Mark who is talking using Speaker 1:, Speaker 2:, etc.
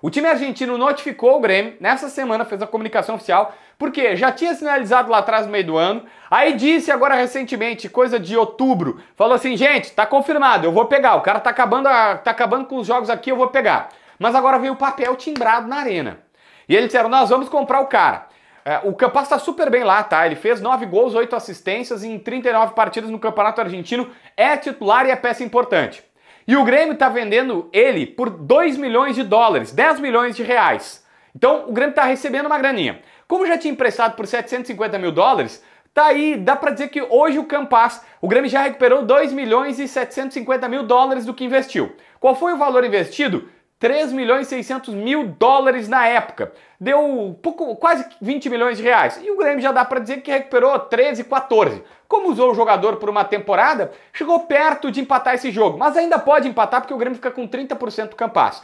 Speaker 1: O time argentino notificou o Grêmio, nessa semana fez a comunicação oficial, porque já tinha sinalizado lá atrás no meio do ano, aí disse agora recentemente, coisa de outubro, falou assim, gente, tá confirmado, eu vou pegar, o cara tá acabando, a, tá acabando com os jogos aqui, eu vou pegar. Mas agora veio o papel timbrado na arena. E eles disseram, nós vamos comprar o cara. É, o Campas está super bem lá, tá? Ele fez 9 gols, 8 assistências em 39 partidas no Campeonato Argentino, é titular e é peça importante. E o Grêmio está vendendo ele por 2 milhões de dólares, 10 milhões de reais. Então o Grêmio está recebendo uma graninha. Como já tinha emprestado por 750 mil dólares, tá aí, dá para dizer que hoje o Campas, o Grêmio já recuperou 2 milhões e 750 mil dólares do que investiu. Qual foi o valor investido? 3 milhões e 600 mil dólares na época. Deu pouco, quase 20 milhões de reais. E o Grêmio já dá para dizer que recuperou 13, 14. Como usou o jogador por uma temporada, chegou perto de empatar esse jogo. Mas ainda pode empatar porque o Grêmio fica com 30% do campasso.